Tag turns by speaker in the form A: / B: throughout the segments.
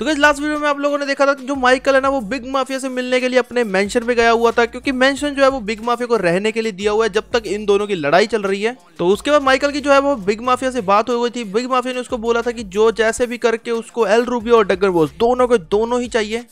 A: तो gas last video में आप लोगों ने देखा था कि जो माइकल है ना वो बिग माफिया से मिलने के लिए अपने मेंशन पे गया हुआ था क्योंकि मेंशन जो है वो बिग माफिया को रहने के लिए दिया हुआ है जब तक इन दोनों की लड़ाई चल रही है तो उसके बाद माइकल की जो है वो बिग माफिया से बात हो गई थी बिग माफिया ने उसको बोला था कि जो जैसे भी करके उसको एल रूबियो और डगर बोस दोनों को दोनों ही चाहिए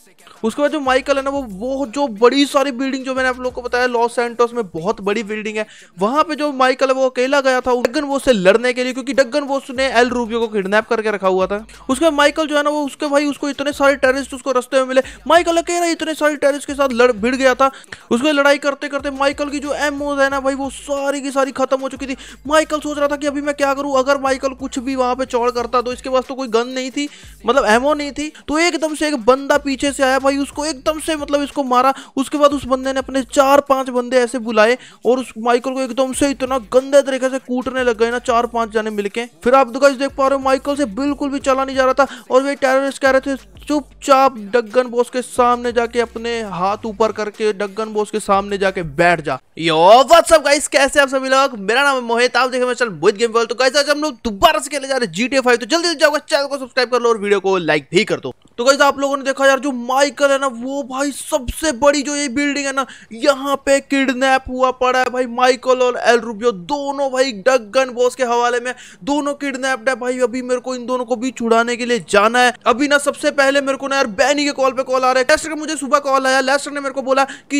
A: उसके बाद जो माइकल है ना वो वो जो बड़ी सारी बिल्डिंग जो मैंने आप लोग को बताया लॉस सेंटोस में बहुत बड़ी बिल्डिंग है वहां पे जो माइकल है वो अकेला गया था डगन बोस से लड़ने के लिए क्योंकि डगन बोस ने एल रूबियो को किडनैप करके रखा हुआ था उसके बाद माइकल जो है ना वो उसके भाई उस उसको इतने सारे टेररिस्ट उसको रस्ते में मिले माइकल अकेला इतने सारे टेररिस्ट के साथ लड़ भिड़ गया था उसको लड़ाई करते करते माइकल की जो एम है ना भाई वो सारी की सारी खत्म हो चुकी थी माइकल सोच रहा था कि अभी मैं क्या करूँ अगर माइकल कुछ भी वहां पर चौड़ करता तो इसके पास तो कोई गन नहीं थी मतलब एमओ नहीं थी तो एकदम से एक बंदा पीछे से आया भाई उसको एकदम से मतलब इसको मारा उसके बाद उस बंदे ने अपने चार पांच बंदे ऐसे बुलाए और उस माइकल को एकदम से इतना गंदे तरीके से कूटने लग गए ना चार पांच जाने मिलके फिर आप दुकान देख पा रहे हो माइकल से बिल्कुल भी चला नहीं जा रहा था और वे टेररिस्ट कह रहे थे के चुपचाप डगन बॉस के सामने जाके अपने हाथ ऊपर करके डगन बॉस के सामने जाके बैठ जा यो व्हाट्सअप गाइस कैसे आप सभी लोग मेरा नाम है मोहित आप देखे मैं चल बुद्ध गेम तो गाइस आज हम लोग दोबारा से खेले जा रहे हैं जीटीए 5 तो जल्दी से जाओ चैनल को सब्सक्राइब कर लो और वीडियो को लाइक भी कर दो तो गाइस आप लोगों ने देखा यार जो माइकल है ना वो भाई सबसे बड़ी जो ये बिल्डिंग है ना यहाँ पे किडनैप हुआ पड़ा है भाई माइकल और एल रूबियो दोनों भाई डगन बॉस के हवाले में दोनों किडनैप्ड है भाई अभी मेरे को इन दोनों को भी छुड़ाने के लिए जाना है अभी ना सबसे सबसे पहले मेरे को ना यार बैनी के कॉल पे कॉल आ रहा है लेस्टर का मुझे सुबह कॉल आया लेस्टर ने मेरे को बोला कि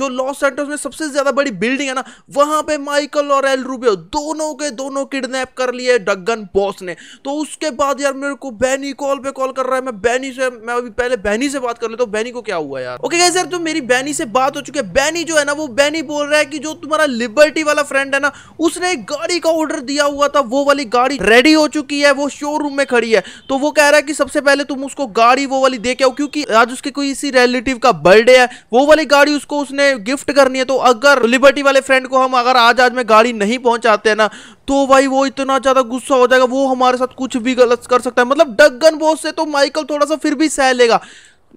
A: जो लॉस सेंटर्स में सबसे ज्यादा बड़ी बिल्डिंग है ना वहां पे माइकल और एल रूबियो दोनों के दोनों किडनैप कर लिए डगन बॉस ने तो उसके बाद यार मेरे को बैनी कॉल पे कॉल कर रहा है मैं बैनी से मैं अभी पहले बैनी से बात कर लेता हूँ बैनी को क्या हुआ यार ओके यार तो मेरी बैनी से बात हो चुकी है बैनी जो है ना वो बैनी बोल रहा है कि जो तुम्हारा लिबर्टी वाला फ्रेंड है ना उसने एक गाड़ी का ऑर्डर दिया हुआ था वो वाली गाड़ी रेडी हो चुकी है वो शोरूम में खड़ी है तो वो कह रहा है कि सबसे पहले तुम उस उसको गाड़ी वो वाली दे के आओ क्योंकि आज उसके कोई इसी रिलेटिव का बर्थडे है वो वाली गाड़ी उसको उसने गिफ्ट करनी है तो अगर लिबर्टी वाले फ्रेंड को हम अगर आज आज में गाड़ी नहीं पहुंचाते हैं ना तो भाई वो इतना ज्यादा गुस्सा हो जाएगा वो हमारे साथ कुछ भी गलत कर सकता है मतलब डगन बोस से तो माइकल थोड़ा सा फिर भी सह लेगा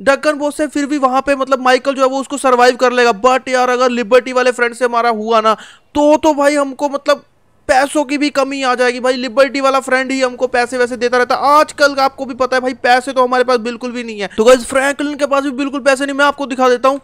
A: डगन बोस से फिर भी वहां पे मतलब माइकल जो है वो उसको सरवाइव कर लेगा बट यार अगर लिबर्टी वाले फ्रेंड से हमारा हुआ ना तो तो भाई हमको मतलब पैसों की भी कमी आ जाएगी भाई लिबर्टी वाला फ्रेंड ही हमको पैसे वैसे देता रहता है आजकल आपको भी पता है भाई पैसे तो हमारे पास बिल्कुल भी नहीं है तो गाइज फ्रैंकलिन के पास भी बिल्कुल पैसे नहीं मैं आपको दिखा देता हूँ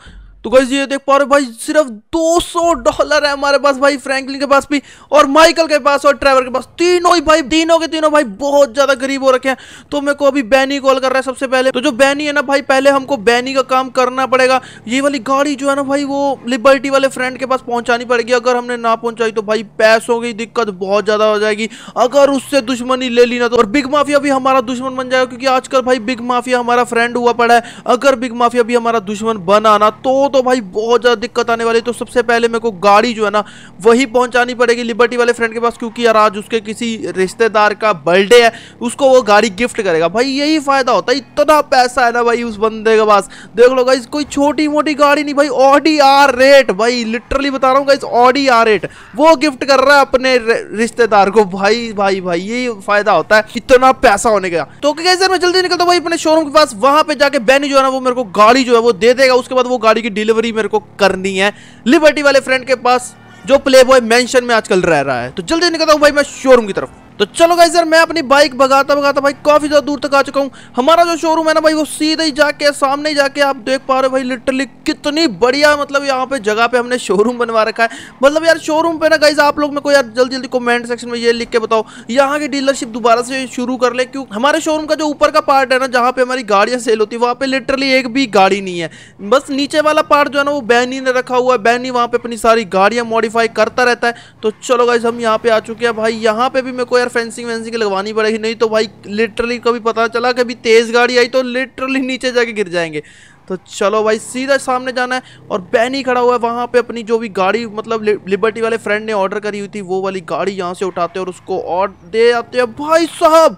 A: तो गाइज ये देख पा रहे भाई सिर्फ 200 डॉलर है हमारे पास भाई फ्रैंकलिन के पास भी और माइकल के पास और ट्रेवर के पास तीनों ही भाई तीनों के तीनों भाई बहुत ज्यादा गरीब हो रखे हैं तो मेरे को अभी बैनी कॉल कर रहा है सबसे पहले तो जो बैनी है ना भाई पहले हमको बैनी का काम करना पड़ेगा ये वाली गाड़ी जो है ना भाई वो लिबर्टी वाले फ्रेंड के पास पहुंचानी पड़ेगी अगर हमने ना पहुंचाई तो भाई पैसों की दिक्कत बहुत ज्यादा हो जाएगी अगर उससे दुश्मनी ले ली ना तो और बिग माफिया भी हमारा दुश्मन बन जाएगा क्योंकि आजकल भाई बिग माफिया हमारा फ्रेंड हुआ पड़ा है अगर बिग माफिया भी हमारा दुश्मन बनाना तो तो भाई बहुत ज़्यादा दिक्कत आने वाली तो सबसे पहले मेरे को गाड़ी जो है ना वही पहुंचानी पड़ेगी लिबर्टी वाले फ्रेंड के पास क्योंकि यार आज उसके किसी रिश्तेदार का बर्थडे है उसको वो गाड़ी गिफ्ट करेगा भाई यही फ़ायदा होता है इतना पैसा है ना भाई उस बंदे के पास देख लो गाइज कोई छोटी मोटी गाड़ी नहीं भाई ऑडी आर रेट भाई लिटरली बता रहा हूँ गाइज ऑडी आर रेट वो गिफ्ट कर रहा है अपने रिश्तेदार को भाई भाई भाई यही फायदा होता है इतना पैसा होने का तो कैसे मैं जल्दी निकलता हूँ भाई अपने शोरूम के पास वहाँ पे जाके बैनी जो है ना वो मेरे को गाड़ी जो है वो दे देगा उसके बाद वो गाड़ी की डिलीवरी मेरे को करनी है लिबर्टी वाले फ्रेंड के पास जो प्ले बॉय मैंशन में आजकल रह रहा है तो जल्दी निकलता हूँ भाई मैं शोरूम की तरफ तो चलो गाइज यार मैं अपनी बाइक भगाता भगाता भाई काफ़ी ज़्यादा दूर तक आ चुका हूँ हमारा जो शोरूम है ना भाई वो सीधे ही जाके सामने ही जाके आप देख पा रहे हो भाई लिटरली कितनी बढ़िया मतलब यहाँ पे जगह पे हमने शोरूम बनवा रखा है मतलब यार शोरूम पे ना गाइज आप लोग मेरे को यार जल्दी जल्दी कमेंट सेक्शन में ये लिख के बताओ यहाँ की डीलरशिप दोबारा से शुरू कर ले क्यों हमारे शोरूम का जो ऊपर का पार्ट है ना जहाँ पे हमारी गाड़ियाँ सेल होती है वहाँ पे लिटरली एक भी गाड़ी नहीं है बस नीचे वाला पार्ट जो है ना वो बैनी ने रखा हुआ है बैनी वहाँ पे अपनी सारी गाड़ियाँ मॉडिफाई करता रहता है तो चलो गाइज हम यहाँ पे आ चुके हैं भाई यहाँ पे भी मेरे को यार फेंसिंग वेंसिंग लगवानी पड़ेगी नहीं तो भाई लिटरली कभी पता चला कभी तेज़ गाड़ी आई तो लिटरली नीचे जाके गिर जाएंगे तो चलो भाई सीधा सामने जाना है और बैन ही खड़ा हुआ है वहाँ पे अपनी जो भी गाड़ी मतलब लिबर्टी वाले फ्रेंड ने ऑर्डर करी हुई थी वो वाली गाड़ी यहाँ से उठाते और उसको और दे आते हैं भाई साहब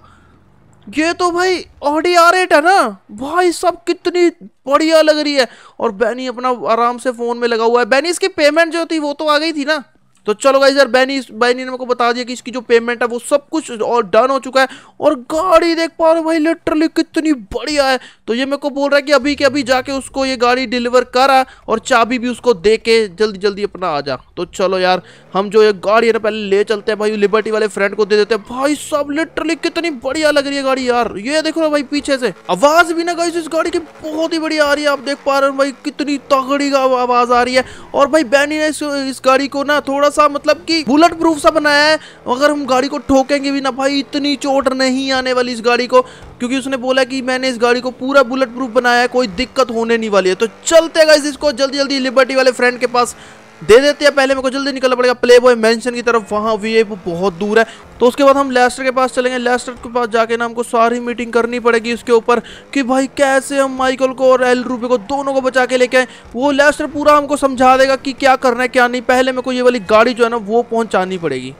A: ये तो भाई ऑडी आ रेट है ना भाई सब कितनी बढ़िया लग रही है और बैनी अपना आराम से फ़ोन में लगा हुआ है बैनी इसकी पेमेंट जो थी वो तो आ गई थी ना तो चलो गाइज यार बैनी बैनी ने मेरे को बता दिया कि इसकी जो पेमेंट है वो सब कुछ और डन हो चुका है और गाड़ी देख पा रहे हो भाई लिटरली कितनी बढ़िया है तो ये मेरे को बोल रहा है कि अभी के अभी जाके उसको ये गाड़ी डिलीवर करा और चाबी भी उसको दे के जल्दी जल्दी अपना आ जा तो चलो यार हम जो ये गाड़ी है ना पहले ले चलते हैं भाई लिबर्टी वाले फ्रेंड को दे देते हैं भाई सब लिटरली कितनी बढ़िया लग रही है गाड़ी यार ये देख रहे भाई पीछे से आवाज भी ना गाइस इस गाड़ी की बहुत ही बढ़िया आ रही है आप देख पा रहे हो भाई कितनी तगड़ी आवाज आ रही है और भाई बैनी ने इस गाड़ी को ना थोड़ा सा मतलब कि बुलेट प्रूफ सा बनाया है अगर हम गाड़ी को ठोकेंगे भी ना भाई इतनी चोट नहीं आने वाली इस गाड़ी को क्योंकि उसने बोला कि मैंने इस गाड़ी को पूरा बुलेट प्रूफ बनाया है कोई दिक्कत होने नहीं वाली है तो चलते गाइस इसको जल्दी जल्दी लिबर्टी वाले फ्रेंड के पास दे देते हैं पहले मेरे को जल्दी निकलना पड़ेगा प्ले बॉय मैंशन की तरफ वहाँ भी है वो बहुत दूर है तो उसके बाद हम लेस्टर के पास चलेंगे लेस्टर के पास जाके ना हमको सारी मीटिंग करनी पड़ेगी उसके ऊपर कि भाई कैसे हम माइकल को और एल रूबे को दोनों को बचा के लेके आए वो लेस्टर पूरा हमको समझा देगा कि क्या करना है क्या नहीं पहले मेरे को ये वाली गाड़ी जो है ना वो पहुँचानी पड़ेगी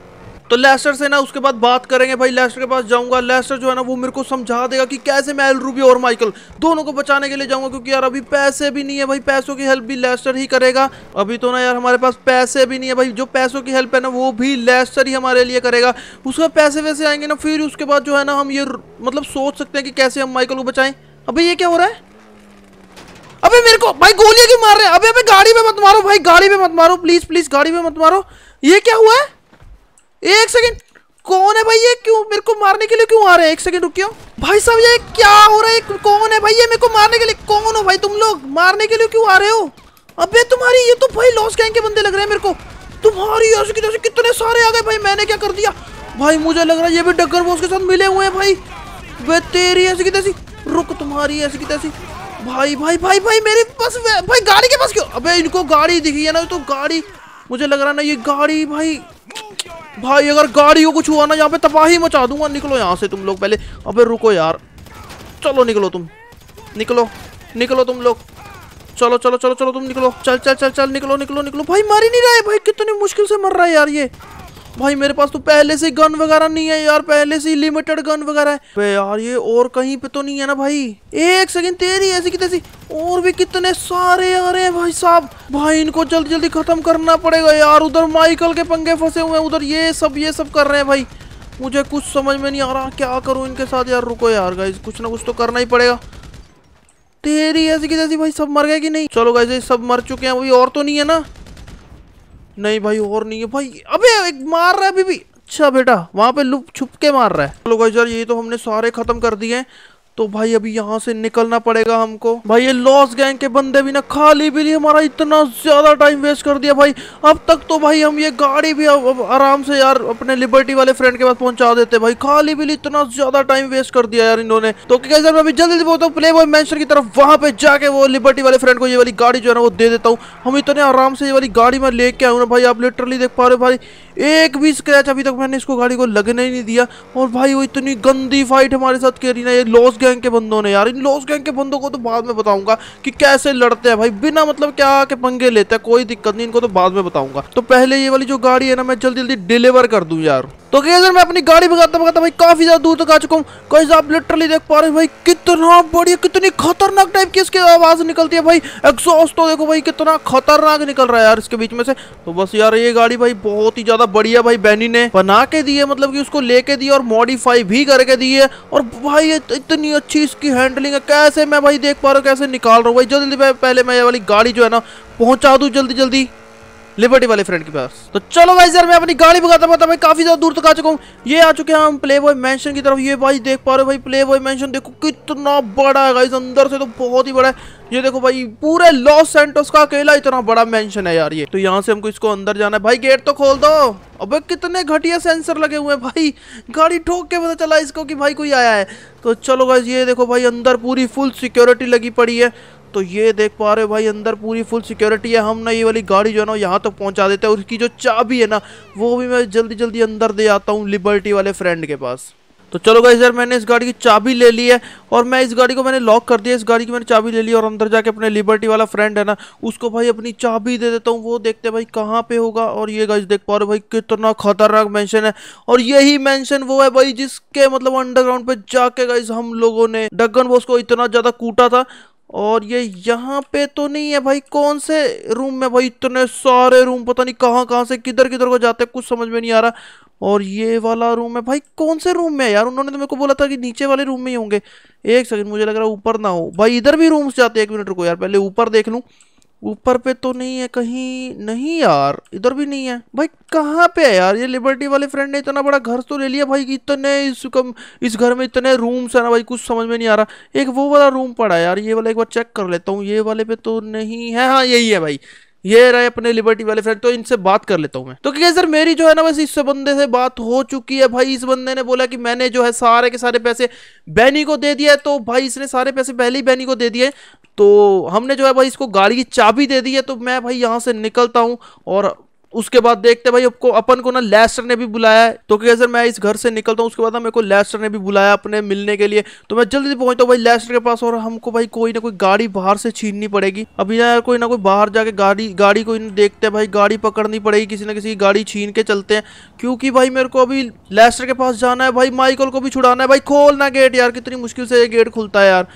A: तो लेस्टर से ना उसके बाद बात करेंगे भाई लेस्टर के पास जाऊंगा लेस्टर जो है ना वो मेरे को समझा देगा कि कैसे मैं एल रूबी और माइकल दोनों को बचाने के लिए जाऊंगा क्योंकि यार अभी पैसे भी नहीं है भाई पैसों की हेल्प भी लेस्टर ही करेगा अभी तो ना यार हमारे पास पैसे भी नहीं है भाई जो पैसों की हेल्प है ना वो भी लेस्टर ही हमारे लिए करेगा उसके पैसे वैसे आएंगे ना फिर उसके बाद जो है ना हम ये मतलब सोच सकते हैं कि कैसे हम माइकल को बचाएं अभी ये क्या हो रहा है अबे मेरे को भाई गोलियां क्यों मार रहे हैं अबे अबे गाड़ी पे मत मारो भाई गाड़ी पे मत मारो प्लीज प्लीज गाड़ी पे मत मारो ये क्या हुआ है एक सेकेंड कौन है भाई ये क्यों मेरे को मारने के लिए क्यों आ रहे हैं एक सेकंड रुकियो भाई साहब ये क्या हो रहा है कौन है भाई ये मेरे को मारने के लिए कौन हो भाई तुम लोग मारने के लिए क्यों आ रहे हो अबे तुम्हारी ये तो भाई लॉस गैंग के बंदे लग रहे हैं मेरे को तुम्हारी ऐसे की जैसे कितने सारे आ गए भाई मैंने क्या कर दिया भाई मुझे लग रहा है ये भी डगर बॉस के साथ मिले हुए हैं भाई वे तेरी ऐसी की तैसी रुक तुम्हारी ऐसी की तैसी भाई भाई भाई भाई मेरे पास भाई गाड़ी के पास क्यों अबे इनको गाड़ी दिखी है ना तो गाड़ी मुझे लग रहा ना ये गाड़ी भाई भाई अगर गाड़ी को कुछ हुआ ना यहाँ पे तबाही मचा दूंगा निकलो यहाँ से तुम लोग पहले अबे रुको यार चलो निकलो तुम निकलो निकलो तुम लोग चलो चलो चलो चलो तुम निकलो चल चल चल चल निकलो निकलो निकलो भाई मर ही नहीं रहा है भाई कितनी मुश्किल से मर रहा है यार ये भाई मेरे पास तो पहले से गन वगैरह नहीं है यार पहले से ही लिमिटेड गन वगैरह है बे यार ये और कहीं पे तो नहीं है ना भाई एक सेकंड तेरी ऐसी कितने सी और भी कितने सारे आ रहे हैं भाई साहब भाई इनको जल्दी जल्दी खत्म करना पड़ेगा यार उधर माइकल के पंगे फंसे हुए हैं उधर ये सब ये सब कर रहे हैं भाई मुझे कुछ समझ में नहीं आ रहा क्या करूँ इनके साथ यार रुको यार गाइज कुछ ना कुछ तो करना ही पड़ेगा तेरी ऐसी की तैसी भाई सब मर गए कि नहीं चलो गाइज सब मर चुके हैं अभी और तो नहीं है ना नहीं भाई और नहीं है भाई अबे एक मार रहा है अभी भी अच्छा बेटा वहाँ पे लुप छुप के मार रहा है चलो भाई यार ये तो हमने सारे खत्म कर दिए तो भाई अभी यहाँ से निकलना पड़ेगा हमको भाई ये लॉस गैंग के बंदे भी ना खाली भी हमारा इतना ज्यादा टाइम वेस्ट कर दिया भाई अब तक तो भाई हम ये गाड़ी भी अब, अब आराम से यार अपने लिबर्टी वाले फ्रेंड के पास पहुंचा देते भाई खाली भी इतना ज्यादा टाइम वेस्ट कर दिया यार इन्होंने तो क्या अभी जल्दी बोलता हूँ प्ले बॉय की तरफ वहां पे जाके वो लिबर्टी वाले फ्रेंड को ये वाली गाड़ी जो है ना वो दे देता हूँ हम इतने आराम से ये वाली गाड़ी में लेके आऊ ना भाई आप लिटरली देख पा रहे हो भाई एक भी स्क्रैच अभी तक मैंने इसको गाड़ी को लगने ही नहीं दिया और भाई वो इतनी गंदी फाइट हमारे साथ कह रही ना ये लॉस गैंग के बंदों ने यार इन लॉस गैंग के बंदों को तो बाद में बताऊंगा कि कैसे लड़ते हैं भाई बिना मतलब क्या के पंगे लेते हैं कोई दिक्कत नहीं इनको तो बाद में बताऊंगा तो पहले ये वाली जो गाड़ी है ना मैं जल्दी जल्दी डिलीवर कर दूँ यार तो गैजर मैं अपनी गाड़ी भगाता भगाता भाई काफी ज्यादा दूर तक आ चुका हूँ कहीं आप लिटरली देख पा रहे भाई कितना बढ़िया कितनी खतरनाक टाइप की इसकी आवाज निकलती है भाई एग्जॉस्ट तो देखो भाई कितना खतरनाक निकल रहा है यार इसके बीच में से तो बस यार ये गाड़ी भाई बहुत ही ज्यादा बढ़िया भाई बैनी ने बना के दिए मतलब कि उसको लेके दिए और मॉडिफाई भी करके दिए और भाई तो इतनी अच्छी इसकी हैंडलिंग है कैसे मैं भाई देख पा रहा हूँ कैसे निकाल रहा हूँ भाई जल्दी पहले मैं ये वाली गाड़ी जो है ना पहुंचा दू जल्दी जल्दी लिबर्टी वाले फ्रेंड के पास तो चलो भाई यार मैं अपनी गाड़ी भगाता पता मैं काफी ज्यादा दूर तक आ चुका हूँ ये आ चुके हैं हम प्ले बॉय मैंशन की तरफ ये भाई देख पा रहे हो भाई प्ले बॉय मैंशन देखो कितना बड़ा है गाइज अंदर से तो बहुत ही बड़ा है ये देखो भाई पूरे लॉस सेंटोस का अकेला इतना बड़ा मैंशन है यार ये तो यहाँ से हमको इसको अंदर जाना है भाई गेट तो खोल दो अब कितने घटिया सेंसर लगे हुए हैं भाई गाड़ी ठोक के पता चला इसको कि भाई कोई आया है तो चलो गाइज ये देखो भाई अंदर पूरी फुल सिक्योरिटी लगी पड़ी है तो ये देख पा रहे हो भाई अंदर पूरी फुल सिक्योरिटी है हम ना ये वाली गाड़ी जो है ना यहाँ तक तो पहुँचा देते हैं उसकी जो चाबी है ना वो भी मैं जल्दी जल्दी अंदर दे आता हूँ लिबर्टी वाले फ्रेंड के पास तो चलो गाइज यार मैंने इस गाड़ी की चाबी ले ली है और मैं इस गाड़ी को मैंने लॉक कर दिया इस गाड़ी की मैंने चाबी ले ली और अंदर जाके अपने लिबर्टी वाला फ्रेंड है ना उसको भाई अपनी चाबी दे देता हूँ वो देखते हैं भाई कहाँ पे होगा और ये गाइज देख पा रहे हो भाई कितना खतरनाक मैंशन है और यही मैंशन वो है भाई जिसके मतलब अंडरग्राउंड पे जाके गाइज हम लोगों ने डगन बॉस को इतना ज़्यादा कूटा था और ये यहाँ पे तो नहीं है भाई कौन से रूम में भाई इतने सारे रूम पता नहीं कहाँ कहाँ से किधर किधर को जाते कुछ समझ में नहीं आ रहा और ये वाला रूम है भाई कौन से रूम में है यार उन्होंने तो मेरे को बोला था कि नीचे वाले रूम में ही होंगे एक सेकंड मुझे लग रहा है ऊपर ना हो भाई इधर भी रूम्स जाते हैं एक मिनट रुको यार पहले ऊपर देख लूँ ऊपर पे तो नहीं है कहीं नहीं यार इधर भी नहीं है भाई कहाँ पे है यार ये लिबर्टी वाले फ्रेंड ने इतना बड़ा घर तो ले लिया भाई इतने इस कम इस घर में इतने रूम्स है ना भाई कुछ समझ में नहीं आ रहा एक वो वाला रूम पड़ा है यार ये वाला एक बार चेक कर लेता हूँ ये वाले पे तो नहीं है हाँ यही है भाई ये रहे अपने लिबर्टी वाले फ्रेंड तो इनसे बात कर लेता हूँ मैं तो क्या सर मेरी जो है ना बस इस बंदे से बात हो चुकी है भाई इस बंदे ने बोला कि मैंने जो है सारे के सारे पैसे बैनी को दे दिया है तो भाई इसने सारे पैसे पहले ही बैनी को दे दिए तो हमने जो है भाई इसको गाड़ी की चाबी दे दी है तो मैं भाई यहाँ से निकलता हूँ और उसके बाद देखते भाई आपको अपन को ना लेस्टर ने भी बुलाया है तो क्या सर मैं इस घर से निकलता हूँ उसके बाद ना मेरे को लेस्टर ने भी बुलाया अपने मिलने के लिए तो मैं जल्दी पहुंचता हूँ भाई लेस्टर के पास और हमको भाई कोई ना कोई गाड़ी बाहर से छीननी पड़ेगी अभी ना यार कोई ना कोई बाहर जाके गाड़ी गाड़ी को देखते हैं भाई गाड़ी पकड़नी पड़ेगी किसी ना किसी गाड़ी छीन के चलते हैं क्योंकि भाई मेरे को अभी लेस्टर के पास जाना है भाई माइकल को भी छुड़ाना है भाई खोलना गेट यार कितनी मुश्किल से ये गेट खुलता है यार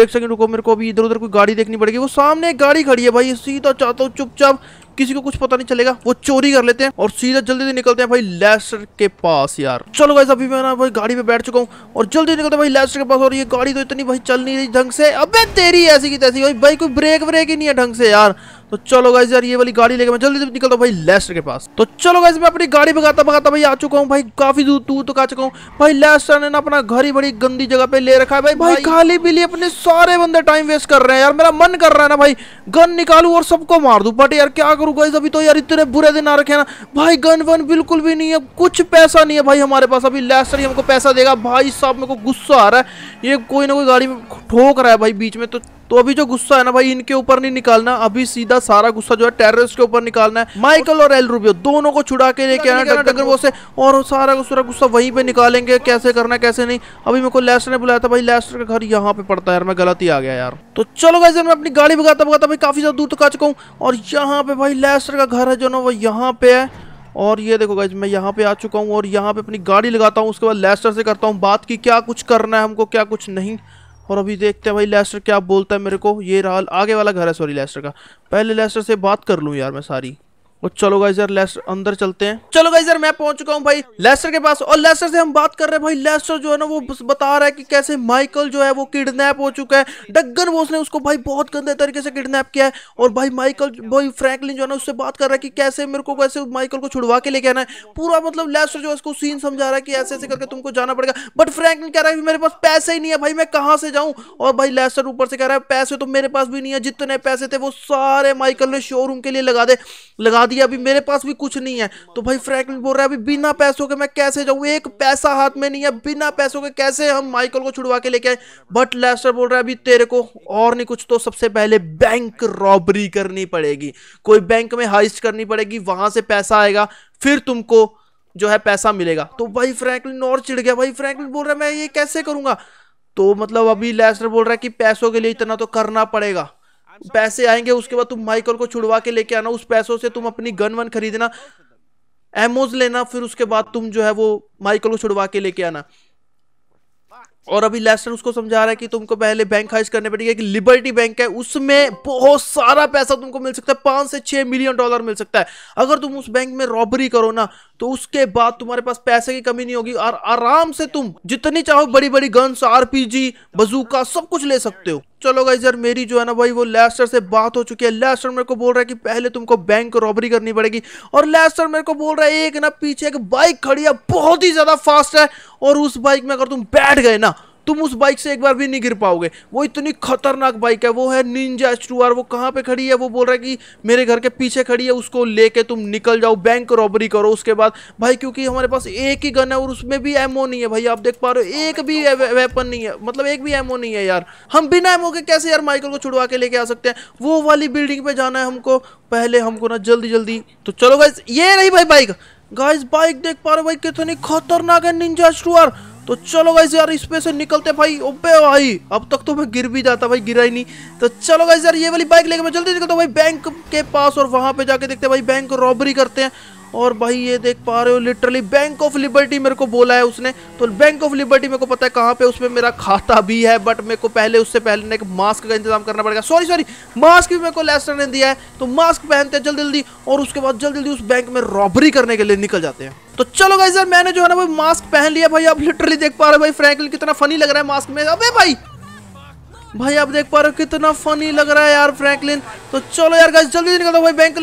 A: एक सेकंड रुको मेरे को अभी इधर उधर कोई गाड़ी देखनी पड़ेगी वो सामने एक गाड़ी खड़ी है भाई सीधा चाहता हूँ चुपचाप किसी को कुछ पता नहीं चलेगा वो चोरी कर लेते हैं और सीधा जल्दी से निकलते हैं भाई लेस्टर के पास यार चलो भाई अभी मैं ना भाई गाड़ी पे बैठ चुका हूँ और जल्दी निकलते भाई लेस्टर के पास और ये गाड़ी तो इतनी भाई चल नहीं रही ढंग से अब तेरी ऐसी की तैसी भाई भाई कोई ब्रेक व्रेक ही नहीं है ढंग से यार तो चलो गाइस यार ये वाली गाड़ी लेके मैं जल्दी जल्दी निकलता हूँ भाई लेस्टर के पास तो चलो गाइस मैं अपनी गाड़ी भगाता भगाता भाई आ चुका हूँ भाई काफी दूर दूर तो आ चुका हूँ भाई लेस्टर ने ना अपना घर ही बड़ी गंदी जगह पे ले रखा है भाई भाई खाली पीली अपने सारे बंदे टाइम वेस्ट कर रहे हैं यार मेरा मन कर रहा है ना भाई गन निकालू और सबको मार दू बट यार क्या करूँ गाइज अभी तो यार इतने बुरे दिन आ रखे ना भाई गन वन बिल्कुल भी नहीं है कुछ पैसा नहीं है भाई हमारे पास अभी लेस्टर ही हमको पैसा देगा भाई साहब मेरे को गुस्सा आ रहा है ये कोई ना कोई गाड़ी में ठोक रहा है भाई बीच में तो तो अभी जो गुस्सा है ना भाई इनके ऊपर नहीं निकालना अभी सीधा सारा गुस्सा जो है टेररिस्ट के ऊपर निकालना है माइकल और एल रूबियो दोनों को छुड़ा के लेके आना डगर वो से और सारा गुस्सा गुस्सा वहीं पे निकालेंगे कैसे करना कैसे नहीं अभी मेरे को लेस्टर ने बुलाया था भाई लेस्टर का घर यहाँ पे पड़ता है यार मैं गलत ही आ गया यार तो चलो भाई मैं अपनी गाड़ी भगाता भगाता भाई काफी ज्यादा दूर तक आ चुका हूँ और यहाँ पे भाई लेस्टर का घर है जो ना वो यहाँ पे है और ये देखो गाइज मैं यहाँ पे आ चुका हूँ और यहाँ पे अपनी गाड़ी लगाता हूँ उसके बाद लेस्टर से करता हूँ बात की क्या कुछ करना है हमको क्या कुछ नहीं और अभी देखते हैं भाई लेस्टर क्या बोलता है मेरे को ये रहा आगे वाला घर है सॉरी लेस्टर का पहले लेस्टर से बात कर लूँ यार मैं सारी और चलो गाइज यार लेस्टर अंदर चलते हैं चलो गाइज यार मैं पहुंच चुका हूँ भाई लेस्टर के पास और लेस्टर से हम बात कर रहे हैं भाई लेस्टर जो है ना वो बता रहा है कि कैसे माइकल जो है वो किडनैप हो चुका है डगन बोस ने उसको भाई बहुत गंदे तरीके से किडनैप किया है और भाई माइकल भाई फ्रैंकलिन जो है ना उससे बात कर रहा है कि कैसे मेरे को कैसे माइकल को छुड़वा के लेके आना है पूरा मतलब लेस्टर जो है उसको सीन समझा रहा है कि ऐसे ऐसे करके तुमको जाना पड़ेगा बट फ्रैंकलिन कह रहा है मेरे पास पैसे ही नहीं है भाई मैं कहाँ से जाऊँ और भाई लेस्टर ऊपर से कह रहा है पैसे तो मेरे पास भी नहीं है जितने पैसे थे वो सारे माइकल ने शोरूम के लिए लगा दे लगा दिया अभी मेरे पास भी कुछ नहीं है तो भाई फ्रैंकलिन बोल रहा है अभी बिना पैसों के मैं कैसे जाऊँ एक पैसा हाथ में नहीं है बिना पैसों के कैसे हम माइकल को छुड़वा के लेके आए बट लेस्टर बोल रहा है अभी तेरे को और नहीं कुछ तो सबसे पहले बैंक रॉबरी करनी पड़ेगी कोई बैंक में हाइस्ट करनी पड़ेगी वहां से पैसा आएगा फिर तुमको जो है पैसा मिलेगा तो भाई फ्रैंकलिन और चिड़ गया भाई फ्रैंकलिन बोल रहा है मैं ये कैसे करूँगा तो मतलब अभी लेस्टर बोल रहा है कि पैसों के लिए इतना तो करना पड़ेगा पैसे आएंगे उसके बाद तुम माइकल को छुड़वा के लेके आना उस पैसों से तुम अपनी गन वन खरीदना एमोज लेना फिर उसके बाद तुम जो है वो माइकल को छुड़वा के लेके आना और अभी लेसन उसको समझा रहा है कि तुमको पहले बैंक खारिज करने पड़ेगा कि लिबर्टी बैंक है उसमें बहुत सारा पैसा तुमको मिल सकता है पांच से छह मिलियन डॉलर मिल सकता है अगर तुम उस बैंक में रॉबरी करो ना तो उसके बाद तुम्हारे पास पैसे की कमी नहीं होगी और आराम से तुम जितनी चाहो बड़ी बड़ी गन्स आरपीजी बजूका सब कुछ ले सकते हो चलो गाइज यार मेरी जो है ना भाई वो लेस्टर से बात हो चुकी है लेस्टर मेरे को बोल रहा है कि पहले तुमको बैंक रॉबरी करनी पड़ेगी और लेस्टर मेरे को बोल रहा है एक ना पीछे एक बाइक खड़ी है बहुत ही ज्यादा फास्ट है और उस बाइक में अगर तुम बैठ गए ना तुम उस बाइक से एक बार भी नहीं गिर पाओगे वो इतनी खतरनाक बाइक है वो है निंजा एच आर वो कहाँ पे खड़ी है वो बोल रहा है कि मेरे घर के पीछे खड़ी है उसको लेके तुम निकल जाओ बैंक रॉबरी करो उसके बाद भाई क्योंकि हमारे पास एक ही गन है और उसमें भी एमओ नहीं है भाई आप देख पा रहे हो एक भी वेपन नहीं है मतलब एक भी एमओ नहीं है यार हम बिना एमओ के कैसे यार माइकल को छुड़वा के लेके आ सकते हैं वो वाली बिल्डिंग पे जाना है हमको पहले हमको ना जल्दी जल्दी तो चलो गाइज ये रही भाई बाइक गाइज बाइक देख पा रहे हो भाई कितनी खतरनाक है निंजा एच तो चलो गाइज यार इस पे से निकलते भाई ओबे भाई अब तक तो मैं गिर भी जाता भाई गिरा ही नहीं तो चलो गाइज यार ये वाली बाइक लेके मैं जल्दी निकलता हूँ भाई बैंक के पास और वहां पे जाके देखते हैं भाई बैंक रॉबरी करते हैं और भाई ये देख पा रहे हो लिटरली बैंक ऑफ लिबर्टी मेरे को बोला है उसने तो बैंक ऑफ लिबर्टी मेरे को पता है कहाँ पे उसमें मेरा खाता भी है बट मेरे को पहले उससे पहले ना एक मास्क का इंतजाम करना पड़ेगा सॉरी सॉरी मास्क भी मेरे को लेस्टर ने दिया है तो मास्क पहनते हैं जल्दी जल्दी और उसके बाद जल्दी जल्दी उस बैंक में रॉबरी करने के लिए निकल जाते हैं तो चलो गाइजर मैंने जो है ना भाई मास्क पहन लिया भाई आप लिटरली देख पा रहे हो भाई फ्रैंकलिन कितना फनी लग रहा है मास्क में अबे भाई भाई आप देख पा रहे हो कितना फनी लग रहा है यार फ्रैंकलिन तो चलो यार गाइस जल्दी निकलो भाई बैंक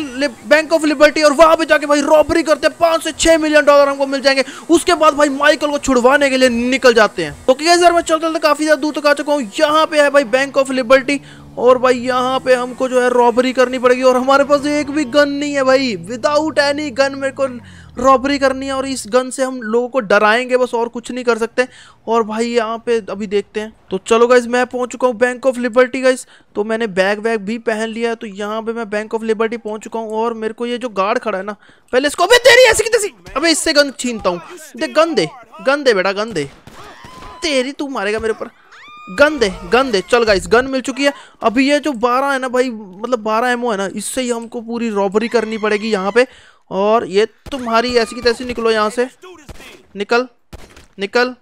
A: बैंक ऑफ लिबर्टी और वहां पे जाके भाई रॉबरी करते हैं पांच से छह मिलियन डॉलर हमको मिल जाएंगे उसके बाद भाई माइकल को छुड़वाने के लिए निकल जाते हैं तो क्या यार मैं चलते चलते काफी ज्यादा दूर तक आ चुका हूँ यहाँ पे है भाई बैंक ऑफ लिबर्टी और भाई यहाँ पे हमको जो है रॉबरी करनी पड़ेगी और हमारे पास एक भी गन नहीं है भाई विदाउट एनी गन मेरे को रॉबरी करनी है और इस गन से हम लोगों को डराएंगे बस और कुछ नहीं कर सकते और भाई यहाँ पे अभी देखते हैं तो चलो गाइज मैं पहुँच चुका हूँ बैंक ऑफ लिबर्टी गाइज तो मैंने बैग वैग भी पहन लिया है तो यहाँ पे मैं बैंक ऑफ लिबर्टी पहुँच चुका हूँ और मेरे को ये जो गार्ड खड़ा है ना पहले इसको अभी तेरी ऐसी की तैसी अबे इससे गन छीनता हूँ देख गन दे गन दे बेटा गन दे तेरी तू मारेगा मेरे ऊपर गन दे गन दे चल गाइस गन मिल चुकी है अभी ये जो बारह है ना भाई मतलब बारह एमओ है ना इससे ही हमको पूरी रॉबरी करनी पड़ेगी यहाँ पे और ये तुम्हारी ऐसी की तैसी निकलो यहाँ से निकल निकल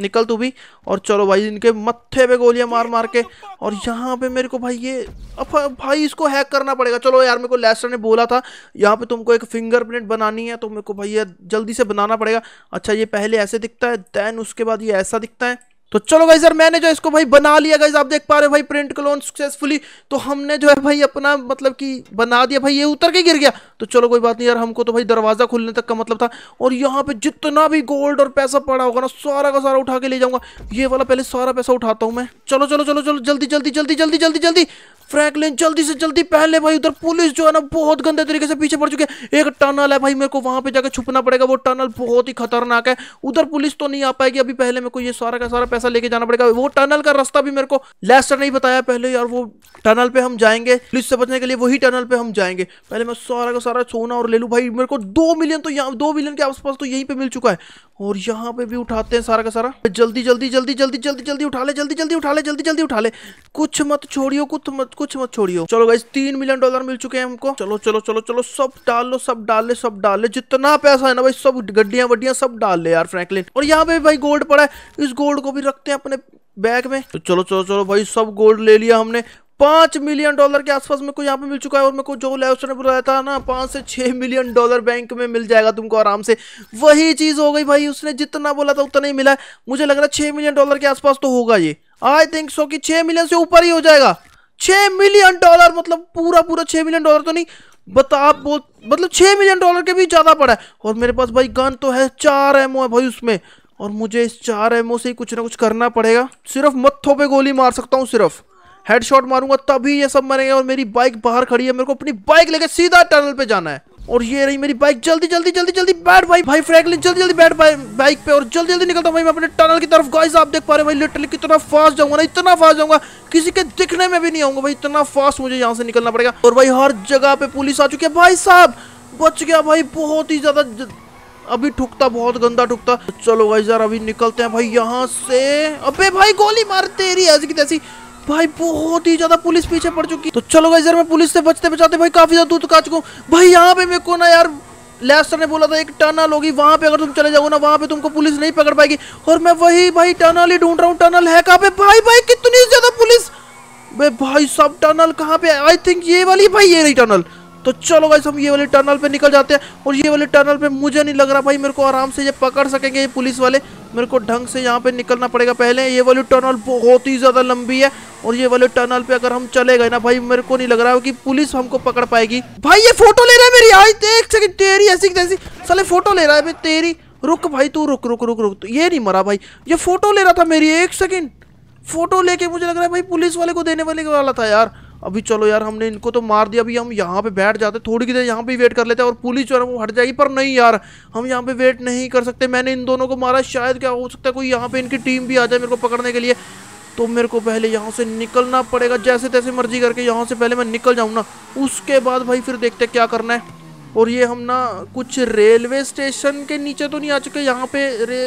A: निकल तू भी और चलो भाई इनके मत्थे पे गोलियां मार मार के और यहाँ पे मेरे को भाई ये अब भाई इसको हैक करना पड़ेगा चलो यार मेरे को लेस्टर ने बोला था यहाँ पे तुमको एक फिंगरप्रिंट बनानी है तो मेरे को भाई ये जल्दी से बनाना पड़ेगा अच्छा ये पहले ऐसे दिखता है देन उसके बाद ये ऐसा दिखता है तो चलो भाई सर मैंने जो इसको भाई बना लिया गाइज आप देख पा रहे हो भाई प्रिंट क्लोन सक्सेसफुली तो हमने जो है भाई अपना मतलब कि बना दिया भाई ये उतर के गिर गया तो चलो कोई बात नहीं यार हमको तो भाई दरवाज़ा खुलने तक का मतलब था और यहाँ पे जितना भी गोल्ड और पैसा पड़ा होगा ना सारा का सारा उठा के ले जाऊंगा ये वाला पहले सारा पैसा उठाता हूँ मैं चलो चलो चलो चलो जल्दी जल्दी जल्दी जल्दी जल्दी जल्दी फ्रैंकलिन जल्दी से जल्दी पहले भाई उधर पुलिस जो है ना बहुत गंदे तरीके से पीछे पड़ चुके हैं एक टनल है भाई मेरे को वहां पे जाकर छुपना पड़ेगा वो टनल बहुत ही खतरनाक है उधर पुलिस तो नहीं आ पाएगी अभी पहले मेरे को ये सारा का सारा पैसा लेके जाना पड़ेगा वो टनल का रास्ता भी मेरे को लेस्टर नहीं बताया पहले यार वो टनल पे हम जाएंगे पुलिस से बचने के लिए वही टनल पे हम जाएंगे पहले मैं सारा का सारा सोना और ले लूँ भाई मेरे को दो मिलियन तो यहाँ दो मिलियन के आसपास तो यहीं पे मिल चुका है और यहाँ पे भी उठाते हैं सारा का सारा जल्दी जल्दी जल्दी जल्दी जल्दी जल्दी उठा ले जल्दी जल्दी उठा ले जल्दी जल्दी उठा ले कुछ मत छोड़ियो कुछ मत कुछ मत छोड़ियो चलो भाई तीन मिलियन डॉलर मिल चुके हैं हमको चलो चलो चलो चलो सब डाल लो सब डाल ले सब डाल ले जितना पैसा है ना भाई सब गड्डिया वड्डिया सब डाल ले यार फ्रैंकलिन और यहाँ पे भाई गोल्ड पड़ा है इस गोल्ड को भी रखते हैं अपने बैग में तो चलो चलो चलो भाई सब गोल्ड ले लिया हमने पांच मिलियन डॉलर के आसपास मेरे को यहाँ पे मिल चुका है और मेरे को जो लाइव ने बुलाया था ना पांच से छह मिलियन डॉलर बैंक में मिल जाएगा तुमको आराम से वही चीज हो गई भाई उसने जितना बोला था उतना ही मिला मुझे लग रहा है छह मिलियन डॉलर के आसपास तो होगा ये आई थिंक सो की छह मिलियन से ऊपर ही हो जाएगा छह मिलियन डॉलर मतलब पूरा पूरा छह मिलियन डॉलर तो नहीं बता आप बोल मतलब छह मिलियन डॉलर के भी ज़्यादा पड़ा है और मेरे पास भाई गन तो है चार एमओ है भाई उसमें और मुझे इस चार एमओ से ही कुछ ना कुछ करना पड़ेगा सिर्फ मत्थों पे गोली मार सकता हूँ सिर्फ हेडशॉट मारूंगा तभी ये सब मरेंगे और मेरी बाइक बाहर खड़ी है मेरे को अपनी बाइक लेके सीधा टनल पे जाना है और ये रही मेरी बाइक जल्दी जल्दी जल्दी जल्दी बैठ भाई भाई फ्रैंकलिन जल्दी जल्दी बैठ भाई बाइक पे और जल्दी जल्दी निकलता हूँ भाई मैं अपने टनल की तरफ गाइस आप देख पा रहे भाई लिटरली कितना फास्ट जाऊंगा ना इतना फास्ट जाऊंगा किसी के दिखने में भी नहीं आऊंगा भाई इतना फास्ट मुझे यहाँ से निकलना पड़ेगा और भाई हर जगह पे पुलिस आ चुकी है भाई साहब बच गया भाई बहुत ही ज्यादा अभी ठुकता बहुत गंदा ठुकता चलो भाई यार अभी निकलते हैं भाई यहाँ से अबे भाई गोली मार तेरी ऐसी की तैसी भाई बहुत ही ज्यादा पुलिस पीछे पड़ चुकी तो चलो भाई गाइजर मैं पुलिस से बचते बचाते भाई काफी ज्यादा दूर तक आ चुका हूँ भाई यहाँ पे मेरे को ना यार लेस्टर ने बोला था एक टनल होगी वहां पे अगर तुम चले जाओ ना वहां पे तुमको पुलिस नहीं पकड़ पाएगी और मैं वही भाई टनल ही ढूंढ रहा हूँ टनल है कहाँ पे भाई भाई कितनी ज्यादा पुलिस भाई सब टनल कहाँ पे आई थिंक ये वाली भाई ये रही टनल तो चलो भाई हम ये वाले टनल पे निकल जाते हैं और ये वाले टनल पे मुझे नहीं लग रहा भाई मेरे को आराम से ये पकड़ सकेंगे ये पुलिस वाले मेरे को ढंग से यहाँ पे निकलना पड़ेगा पहले ये वाली टनल बहुत ही ज़्यादा लंबी है और ये वाले टनल पे अगर हम चले गए ना भाई मेरे को नहीं लग रहा है कि पुलिस हमको पकड़ पाएगी भाई ये फोटो ले रहा है मेरी आई देख सके तेरी ऐसी तैसी साले फोटो ले रहा है तेरी रुक भाई तू रुक रुक रुक रुक तो ये नहीं मरा भाई ये फोटो ले रहा था मेरी एक सेकंड फोटो लेके मुझे लग रहा है भाई पुलिस वाले को देने वाले वाला था यार अभी चलो यार हमने इनको तो मार दिया अभी हम यहाँ पे बैठ जाते थोड़ी देर यहाँ पे वेट कर लेते हैं और पुलिस जो है वो हट जाएगी पर नहीं यार हम यहाँ पे वेट नहीं कर सकते मैंने इन दोनों को मारा शायद क्या हो सकता है कोई यहाँ पे इनकी टीम भी आ जाए मेरे को पकड़ने के लिए तो मेरे को पहले यहाँ से निकलना पड़ेगा जैसे तैसे मर्जी करके यहाँ से पहले मैं निकल जाऊँ ना उसके बाद भाई फिर देखते क्या करना है और ये हम ना कुछ रेलवे स्टेशन के नीचे तो नहीं आ चुके यहाँ पे रे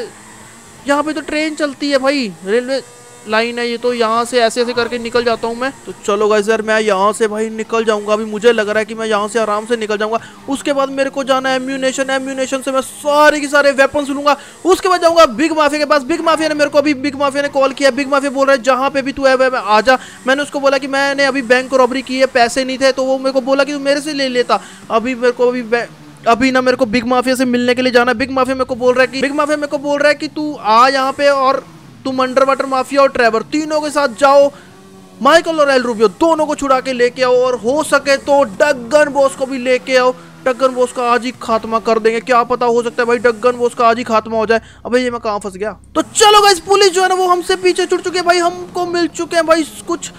A: यहाँ पे तो ट्रेन चलती है भाई रेलवे लाइन है ये तो यहाँ से ऐसे ऐसे करके निकल जाता हूँ मैं तो चलो गाइस यार मैं यहाँ से भाई निकल जाऊंगा अभी मुझे लग रहा है कि मैं यहाँ से आराम से निकल जाऊंगा उसके बाद मेरे को जाना है एम्यूनेशन एम्यूनेशन से मैं सारे के सारे वेपन लूँगा उसके बाद जाऊंगा बिग माफिया के पास बिग माफिया ने मेरे को अभी बिग माफिया ने कॉल किया बिग माफिया बोल रहा है जहाँ पे भी तू है वह आ जा मैंने उसको बोला कि मैंने अभी बैंक रॉबरी की है पैसे नहीं थे तो वो मेरे को बोला कि तू मेरे से ले लेता अभी मेरे को अभी अभी ना मेरे को बिग माफिया से मिलने के लिए जाना बिग माफिया मेरे को बोल रहा है कि बिग माफिया मेरे को बोल रहा है कि तू आ यहाँ पे और तुम अंडर वाटर माफिया और ट्रेवर तीनों के साथ जाओ माइकल और एल रूबियो दोनों को छुड़ा के लेके आओ और हो सके तो डगन बोस को भी लेके आओ डगन बोस का आज ही खात्मा कर देंगे क्या पता हो सकता है भाई डगन बोस का आज ही खात्मा हो जाए अबे ये मैं कहाँ फंस गया तो चलो गाइस पुलिस जो है ना वो हमसे पीछे छुट चुके हैं भाई हमको मिल चुके हैं भाई कुछ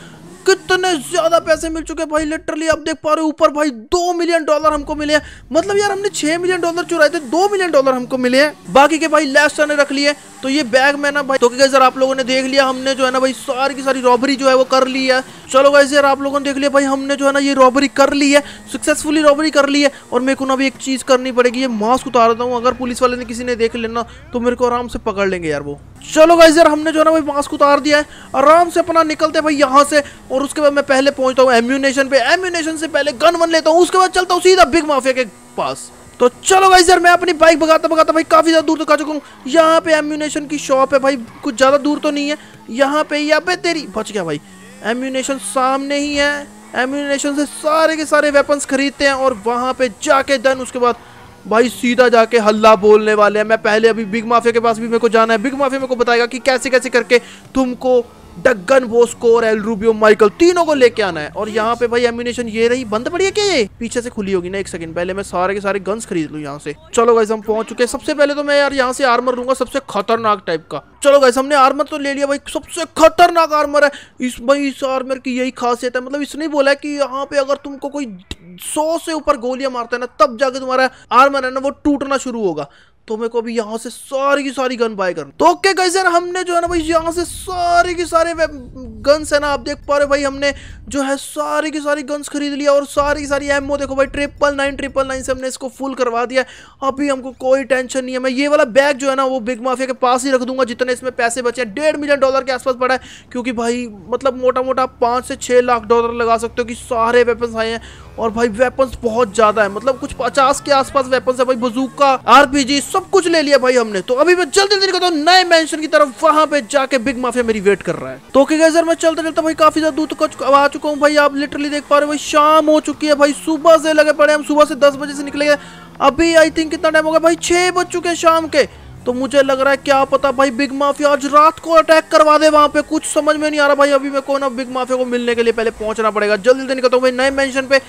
A: कितने ज्यादा पैसे मिल चुके हैं भाई लिटरली आप देख पा रहे हो ऊपर भाई दो मिलियन डॉलर हमको मिले हैं मतलब यार हमने छह मिलियन डॉलर चुराए थे दो मिलियन डॉलर हमको मिले हैं बाकी के भाई लेफ्ट ने रख लिए तो ये बैग मैं ना भाई तो क्या सर आप लोगों ने देख लिया हमने जो है ना भाई सारी की सारी रॉबरी जो है वो कर ली है चलो गाइस यार आप लोगों ने देख लिया भाई हमने जो है ना ये रॉबरी कर ली है सक्सेसफुली रॉबरी कर ली है और मेरे को ना भी एक चीज़ करनी पड़ेगी ये मास्क उतारता हूँ अगर पुलिस वाले ने किसी ने देख लेना तो मेरे को आराम से पकड़ लेंगे यार वो चलो गाइज यार हमने जो है ना भाई मास्क उतार दिया है आराम से अपना निकलते हैं भाई यहाँ से और उसके बाद मैं पहले पहुँचता हूँ एम्यूनेशन पे एम्यूनेशन से पहले गन वन लेता हूँ उसके बाद चलता हूँ सीधा बिग माफिया के पास तो चलो भाई सर मैं अपनी बाइक भगाता भगाता भाई काफ़ी ज़्यादा दूर तक आ चुका हूँ यहाँ पे एम्यूनेशन की शॉप है भाई कुछ ज़्यादा दूर तो नहीं है यहाँ पे यहाँ पे तेरी बच गया भाई एम्यूनेशन सामने ही है एम्यूनेशन से सारे के सारे वेपन खरीदते हैं और वहां पे जाके देन उसके बाद भाई सीधा जाके हल्ला बोलने वाले हैं मैं पहले अभी बिग माफिया के पास भी मेरे को जाना है बिग माफिया मेरे को बताएगा कि कैसे कैसे करके तुमको डगन बोस्को और एल रूबियो माइकल तीनों को लेके आना है और यहाँ पे भाई एम्यूनेशन ये रही बंद पड़ी है क्या ये पीछे से खुली होगी ना एक सेकंड पहले मैं सारे के सारे गन्स खरीद लू यहाँ से चलो गाइस हम पहुंच चुके हैं सबसे पहले तो मैं यार यहाँ से आर्मर लूंगा सबसे खतरनाक टाइप का चलो गाइस हमने आर्मर तो ले लिया भाई सबसे खतरनाक आर्मर है इस भाई इस आर्मर की यही खासियत है मतलब इसने बोला की यहाँ पे अगर तुमको कोई सौ से ऊपर गोलियां मारता है ना तब जाके तुम्हारा आर्मर है ना वो टूटना शुरू होगा तो मेरे को अभी यहाँ से सारी की सारी गन बाय करना तो ओके गाइस यार हमने जो है ना भाई यहाँ से सारी की सारे गन्स है ना आप देख पा रहे भाई हमने जो है सारी की सारी गन्स खरीद लिया और सारी की सारी एमओ देखो भाई ट्रिपल नाइन ट्रिपल नाइन से हमने इसको फुल करवा दिया अभी हमको कोई टेंशन नहीं है मैं ये वाला बैग जो है ना वो बिग माफिया के पास ही रख दूंगा जितने इसमें पैसे बचे हैं डेढ़ मिलियन डॉलर के आसपास पड़ा है क्योंकि भाई मतलब मोटा मोटा पाँच से छः लाख डॉलर लगा सकते हो कि सारे वेपन्स आए हैं और भाई वेपन्स बहुत ज्यादा है मतलब कुछ पचास के आसपास वेपन्स है भाई बजूका आरपीजी सब कुछ ले लिया भाई हमने तो अभी मैं जल्दी जल्दी करता हूँ नए मेंशन की तरफ वहां पे जाके बिग माफिया मेरी वेट कर रहा है तो क्या सर मैं चलता चलता भाई काफी ज्यादा दूर तक आ चुका हूँ भाई आप लिटरली देख पा रहे हो भाई शाम हो चुकी है भाई सुबह से लगे पड़े हम सुबह से दस बजे से निकले अभी आई थिंक कितना टाइम हो गया भाई छह बज चुके हैं शाम के तो मुझे लग रहा है क्या पता भाई बिग माफिया आज रात को अटैक करवा दे वहां पे कुछ समझ में नहीं आ रहा भाई अभी मेरे को बिग माफिया को मिलने के लिए पहले पहुंचना पड़ेगा जल्दी जल्दी निकलता हूँ भाई नए मेंशन पे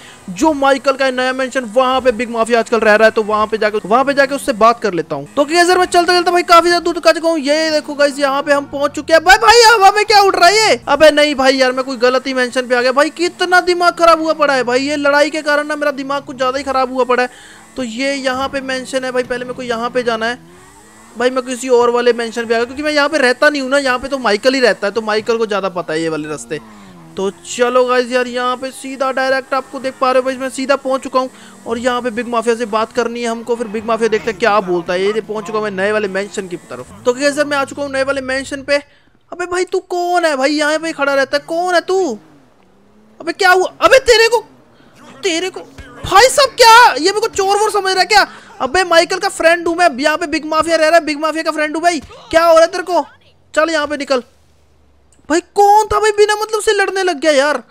A: जो माइकल का नया मेंशन वहां पे बिग माफिया आजकल रह रहा है तो वहां पे जाकर वहां पे जाकर उससे बात कर लेता हूँ तो क्या सर मैं चलता चलता भाई काफी ज्यादा दूर का चुका हूँ ये देखो गई यहाँ पे हम पहुंच चुके हैं भाई भाई हवा में क्या उठ रहा है ये नहीं भाई यार मैं कोई गलत ही मेंशन पे आ गया भाई कितना दिमाग खराब हुआ पड़ा है भाई ये लड़ाई के कारण ना मेरा दिमाग कुछ ज्यादा ही खराब हुआ पड़ा है तो ये यहाँ पे मेंशन है भाई पहले मेरे को यहाँ पे जाना है भाई मैं किसी और वाले मेंशन पे आ गया क्योंकि मैं यहाँ पे रहता नहीं हूँ ना यहाँ पे तो माइकल ही रहता है तो माइकल को ज़्यादा पता है ये वाले रास्ते तो चलो गाइज यार यहाँ पे सीधा डायरेक्ट आपको देख पा रहे हो भाई मैं सीधा पहुँच चुका हूँ और यहाँ पे बिग माफिया से बात करनी है हमको फिर बिग माफिया देखते हैं क्या बोलता है ये पहुँच चुका हूँ मैं नए वाले मैंशन की तरफ तो क्या सर मैं आ चुका हूँ नए वाले मैंशन पे अबे भाई तू कौन है भाई यहाँ पे खड़ा रहता है कौन है तू अबे क्या हुआ अबे तेरे को तेरे को भाई सब क्या ये मेरे को चोर वोर समझ रहा है क्या अबे माइकल का फ्रेंड हूँ मैं यहाँ पे बिग माफिया रह रहा है बिग माफिया का फ्रेंड हूँ भाई क्या हो रहा है तेरे को चल यहाँ पे निकल भाई कौन था भाई बिना मतलब से लड़ने लग गया यार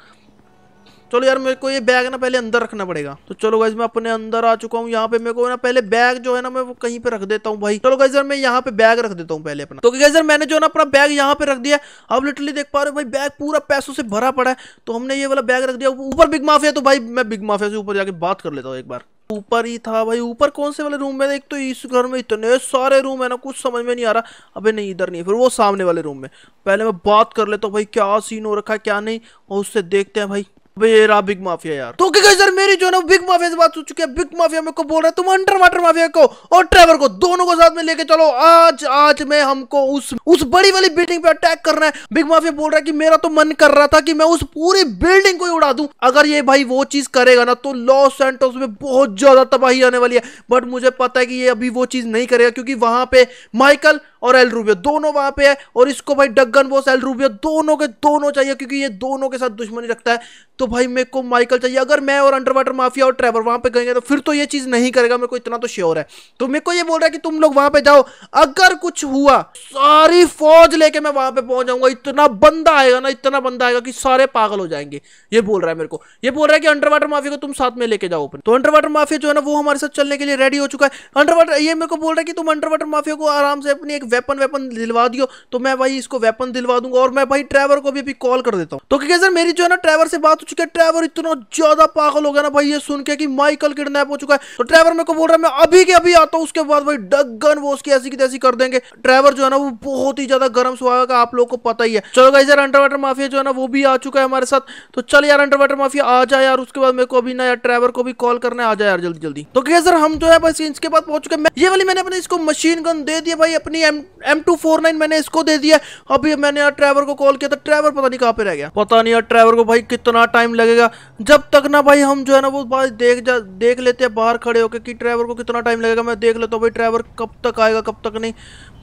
A: चलो यार मेरे को ये बैग ना पहले अंदर रखना पड़ेगा तो चलो गाइज मैं अपने अंदर आ चुका हूँ यहाँ पे मेरे को ना पहले बैग जो है ना मैं वो कहीं पे रख देता हूँ भाई चलो गाइज मैं यहाँ पे बैग रख देता हूँ पहले अपना तो गाइज मैंने जो ना अपना बैग यहाँ पे रख दिया अब लिटरली देख पा रहे हो भाई बैग पूरा पैसों से भरा पड़ा है तो हमने ये वाला बैग रख दिया ऊपर बिग माफिया तो भाई मैं बिग माफिया से ऊपर जाके बात कर लेता हूँ एक बार ऊपर ही था भाई ऊपर कौन से वाले रूम में एक तो इस घर में इतने सारे रूम है ना कुछ समझ में नहीं आ रहा अबे नहीं इधर नहीं फिर वो सामने वाले रूम में पहले मैं बात कर लेता तो भाई क्या सीन हो रखा है क्या नहीं और उससे देखते हैं भाई बिग माफिया यार तो क्या सर मेरी जो है ना बिग माफिया से बात हो चुकी है बिग माफिया मेरे को बोल रहा है तुम अंडर वाटर माफिया को और ट्रेवर को दोनों को साथ में लेके चलो आज आज हमको उस उस बड़ी वाली बिल्डिंग पे अटैक करना है बिग माफिया बोल रहा है कि मेरा तो मन कर रहा था कि मैं उस पूरी बिल्डिंग को ही उड़ा दू अगर ये भाई वो चीज करेगा ना तो लॉस सेंटोस में बहुत ज्यादा तबाही आने वाली है बट मुझे पता है कि ये अभी वो चीज नहीं करेगा क्योंकि वहां पे माइकल और एल रूबियो दोनों वहां पे है और इसको भाई डगन बोस एल रूबियो दोनों के दोनों चाहिए क्योंकि ये दोनों के साथ दुश्मनी रखता है तो भाई मेरे को माइकल चाहिए अगर मैं और अंडर वाटर माफिया और ट्रेवर वहां पर गएंगे तो फिर तो ये चीज नहीं करेगा मेरे को इतना तो श्योर है तो मेरे को ये बोल रहा है कि तुम लोग वहां पे जाओ अगर कुछ हुआ सारी फौज लेके मैं वहां पे पहुंच जाऊंगा इतना बंदा आएगा ना इतना बंदा आएगा कि सारे पागल हो जाएंगे ये बोल रहा है मेरे को ये बोल रहा है कि अंडर वाटर माफिया को तुम साथ में लेके जाओ अपने तो अंडर वाटर माफिया जो है ना वो हमारे साथ चलने के लिए रेडी हो चुका है अंडर वाटर ये मेरे को बोल रहा है कि तुम अंडर वाटर माफिया को आराम से अपनी एक वेपन वेपन दिलवा दियो तो मैं भाई इसको वेपन दिलवा दूंगा और मैं भाई ट्रैवर को भी अभी कॉल कर देता हूँ तो क्योंकि सर मेरी जो है ना ट्रैवर से बात हो चुकी है ट्रैवर इतना ज्यादा पागल हो गया ना भाई ये सुन के कि माइकल किडनैप हो चुका है तो ट्रैवर मेरे को बोल रहा है मैं अभी के अभी आता हूँ उसके बाद भाई डग गन वो उसकी ऐसी की तैसी कर देंगे ड्राइवर जो है ना वो बहुत ही ज्यादा गर्म स्वभाव का आप लोग को पता ही है चलो भाई सर अंडर वाटर माफिया जो है ना वो भी आ चुका है हमारे साथ तो चल यार अंडर वाटर माफिया आ जाए यार उसके बाद मेरे को अभी ना यार ट्रैवर को भी कॉल करना आ जाए यार जल्दी जल्दी तो क्या सर हम जो है बस इसके बाद पहुंच चुके ये वाली मैंने अपने इसको मशीन गन दे दिया भाई अपनी M M two four nine मैंने इसको दे दिया अभी मैंने यार ट्रैवर को कॉल किया था ट्रैवर पता नहीं कहाँ पे रह गया पता नहीं यार ट्रैवर को भाई कितना टाइम लगेगा जब तक ना भाई हम जो है ना वो बात देख जा देख लेते हैं बाहर खड़े होकर कि ट्रैवर को कितना टाइम लगेगा मैं देख लेता हूँ भाई ट्रैवर कब तक आएगा कब तक नहीं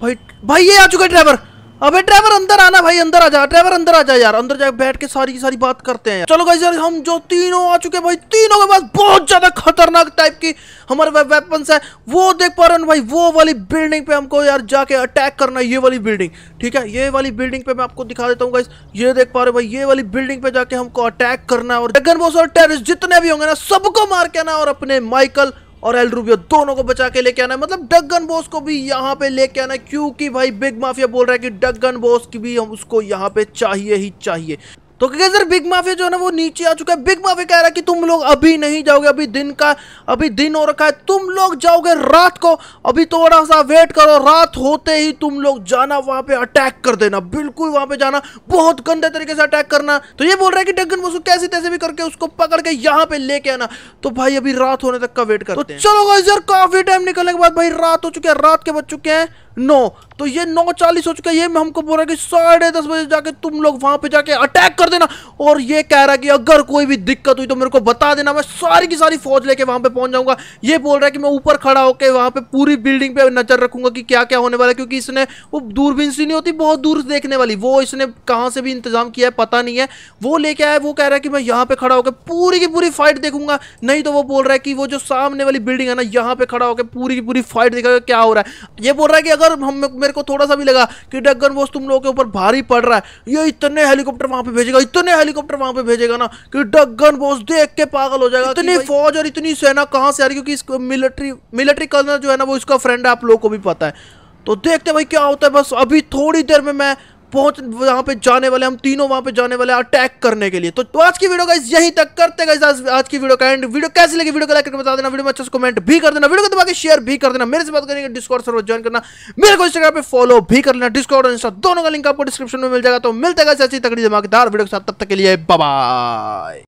A: भाई भाई ये आ चुका है ड्राइवर अबे ड्राइवर अंदर आना भाई अंदर आ जा ड्राइवर अंदर आ जा यार अंदर जाए बैठ के सारी की सारी बात करते हैं चलो भाई यार हम जो तीनों आ चुके भाई तीनों के पास बहुत ज्यादा खतरनाक टाइप की हमारे वे वेपन्स है वो देख पा रहे हैं भाई वो वाली बिल्डिंग पे हमको यार जाके अटैक करना है ये वाली बिल्डिंग ठीक है ये वाली बिल्डिंग पे मैं आपको दिखा देता हूँ गाइस ये देख पा रहे भाई ये वाली बिल्डिंग पे जाके हमको अटैक करना है और और टेरिस जितने भी होंगे ना सबको मार के ना और अपने माइकल और एल रूबियो दोनों को बचा के लेके आना है मतलब डगन बोस को भी यहाँ पे लेके आना है क्योंकि भाई बिग माफिया बोल रहा है कि डगन बोस की भी हम उसको यहाँ पे चाहिए ही चाहिए तो क्या सर बिग माफिया जो है ना वो नीचे आ चुका है बिग माफिया कह रहा है कि तुम लोग अभी नहीं जाओगे अभी दिन का अभी दिन हो रखा है तुम लोग जाओगे रात को अभी थोड़ा सा वेट करो रात होते ही तुम लोग जाना वहां पे अटैक कर देना बिल्कुल वहां पे जाना बहुत गंदे तरीके से अटैक करना तो ये बोल रहा है कि डगन बसु कैसे तैसे भी करके उसको पकड़ के यहाँ पे लेके आना तो भाई अभी रात होने तक का वेट कर तो चलो सर काफी टाइम निकलने के बाद भाई रात हो चुकी है रात के बज चुके हैं नौ तो ये नौ चालीस हो चुका है ये हमको बोल रहा है कि साढ़े दस बजे जाके तुम लोग वहां पे जाके अटैक कर देना और ये कह रहा है कि अगर कोई भी दिक्कत हुई तो मेरे को बता देना मैं सारी की सारी फौज लेके वहां पे पहुंच जाऊंगा ये बोल रहा है कि मैं ऊपर खड़ा होकर वहां पे पूरी बिल्डिंग पे नजर रखूंगा कि क्या क्या होने वाला है क्योंकि इसने वो दूरबीन सी नहीं होती बहुत दूर से देखने वाली वो इसने कहाँ से भी इंतजाम किया है पता नहीं है वो लेके आया वो कह रहा है कि मैं यहाँ पे खड़ा होकर पूरी की पूरी फाइट देखूंगा नहीं तो वो बोल रहा है कि वो जो सामने वाली बिल्डिंग है ना यहाँ पे खड़ा होकर पूरी की पूरी फाइट देखा क्या हो रहा है ये बोल रहा है कि अगर यार हम मेरे को थोड़ा सा भी लगा कि डगन बॉस तुम लोगों के ऊपर भारी पड़ रहा है ये इतने हेलीकॉप्टर वहां पे भेजेगा इतने हेलीकॉप्टर वहां पे भेजेगा ना कि डगन बॉस देख के पागल हो जाएगा इतनी फौज और इतनी सेना कहाँ से आ रही क्योंकि इसको मिलिट्री मिलिट्री कलर जो है ना वो इसका फ्रेंड है आप लोग को भी पता है तो देखते भाई क्या होता है बस अभी थोड़ी देर में मैं पहुंच वहां पे जाने वाले हम तीनों वहां पे जाने वाले अटैक करने के लिए तो, तो आज की वीडियो का यही तक करते गाइज आज, आज की वीडियो का एंड वीडियो कैसे लगी वीडियो को लाइक करके बता देना वीडियो में अच्छा से कमेंट भी कर देना वीडियो को दबाकर शेयर भी कर देना मेरे से बात करेंगे डिस्कॉर्ड सर्वर ज्वाइन करना मेरे को इंस्टाग्राम पर फॉलो भी कर लेना डिस्कॉर्ड और इंस्टा दोनों का लिंक आपको डिस्क्रिप्शन में मिल जाएगा तो मिलते गाइज ऐसी तकड़ी धमाकेदार वीडियो के साथ तब तक के लिए बाय